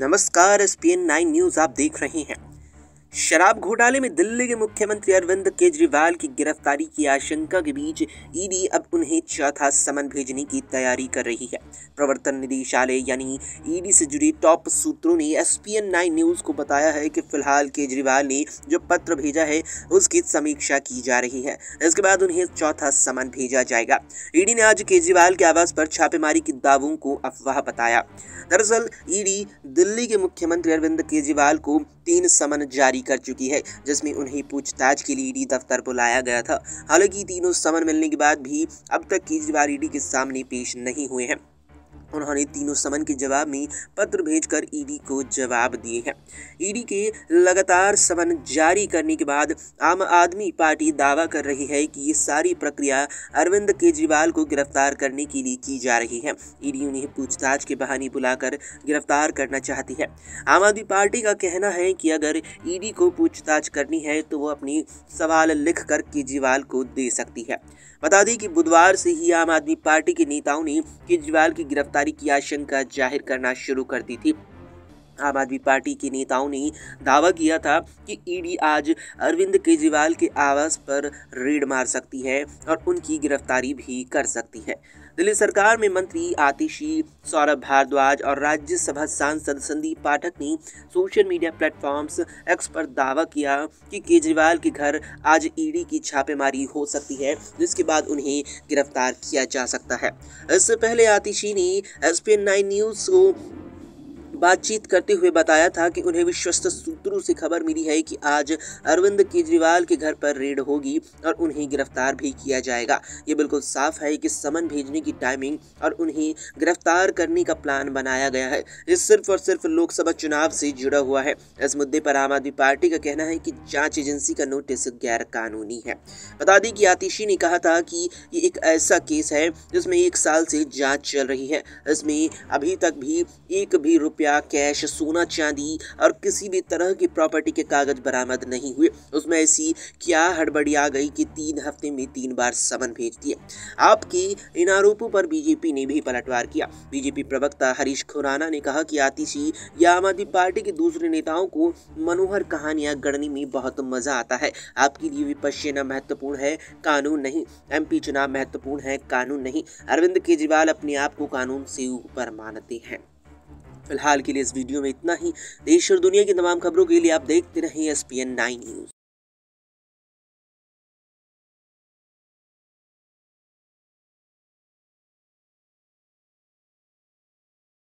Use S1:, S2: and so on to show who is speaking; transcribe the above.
S1: नमस्कार S P N nine news आप देख रहे हैं शराब घोटाले में दिल्ली के मुख्यमंत्री अरविंद केजरीवाल की गिरफ्तारी की आशंका के बीच ईडी e अब उन्हें चौथा समन भेजने की तैयारी कर रही है प्रवर्तन निदेशालय यानी ईडी e से जुड़े टॉप सूत्रों ने S P N nine news को बताया है कि फिलहाल केजरीवाल ने जो पत्र भेजा है उसकी समीक्षा की जा रही है इसके बाद उन्हें चौथा समन भेजा जाएगा ईडी e ने आज केजरीवाल के आवास पर छापेमारी के दावों को अफवाह बताया दरअसल ईडी दिल्ली के मुख्यमंत्री अरविंद केजरीवाल को तीन समन जारी कर चुकी है जिसमें उन्हें पूछताछ के लिए ईडी दफ्तर बुलाया गया था हालांकि तीनों समन मिलने के बाद भी अब तक केजरीवाल ईडी के सामने पेश नहीं हुए हैं उन्होंने तीनों समन के जवाब में पत्र भेजकर ईडी को जवाब दिए हैं ईडी के लगातार समन जारी करने के बाद आम आदमी पार्टी दावा कर रही है कि ये सारी प्रक्रिया अरविंद केजरीवाल को गिरफ्तार करने के लिए की जा रही है ईडी उन्हें पूछताछ के बहाने बुलाकर गिरफ्तार करना चाहती है आम आदमी पार्टी का कहना है कि अगर ईडी को पूछताछ करनी है तो वो अपनी सवाल लिख कर केजरीवाल को दे सकती है बता दें कि बुधवार से ही आम आदमी पार्टी के नेताओं ने केजरीवाल की गिरफ्तार गिरफ्तारी की आशंका जाहिर करना शुरू कर दी थी आम आदमी पार्टी के नेताओं ने दावा किया था कि ईडी आज अरविंद केजरीवाल के आवास पर रेड मार सकती है और उनकी गिरफ्तारी भी कर सकती है दिल्ली सरकार में मंत्री आतिशी सौरभ भारद्वाज और राज्यसभा सांसद संदीप पाठक ने सोशल मीडिया प्लेटफॉर्म्स एक्स पर दावा किया कि केजरीवाल के घर आज ईडी की छापेमारी हो सकती है जिसके बाद उन्हें गिरफ्तार किया जा सकता है इससे पहले आतिशी ने एस पी न्यूज़ को बातचीत करते हुए बताया था कि उन्हें विश्वस्त सूत्रों से खबर मिली है कि आज अरविंद केजरीवाल के घर पर रेड होगी और उन्हें गिरफ्तार भी किया जाएगा ये बिल्कुल साफ है कि समन भेजने की टाइमिंग और उन्हें गिरफ्तार करने का प्लान बनाया गया है ये सिर्फ और सिर्फ लोकसभा चुनाव से जुड़ा हुआ है इस मुद्दे पर आम आदमी पार्टी का कहना है कि जाँच एजेंसी का नोटिस गैर कानूनी है बता दें कि आतिशी ने कहा था कि ये एक ऐसा केस है जिसमें एक साल से जाँच चल रही है इसमें अभी तक भी एक भी रुपया रुपया कैश सोना चांदी और किसी भी तरह की प्रॉपर्टी के कागज बरामद नहीं हुए उसमें ऐसी क्या हड़बड़ी आ गई कि तीन हफ्ते में तीन बार समन भेज दिया आपके इन आरोपों पर बीजेपी ने भी पलटवार किया बीजेपी प्रवक्ता हरीश खुराना ने कहा कि आतिशी या आम आदमी पार्टी के दूसरे नेताओं को मनोहर कहानियां गढ़ने में बहुत मजा आता है आपके लिए विपक्ष सेना महत्वपूर्ण है कानून नहीं एमपी चुनाव महत्वपूर्ण है कानून नहीं अरविंद केजरीवाल अपने आप को कानून से ऊपर मानते हैं फिलहाल के लिए इस वीडियो में इतना ही देश और दुनिया की तमाम खबरों के लिए आप देखते रहें S P N nine news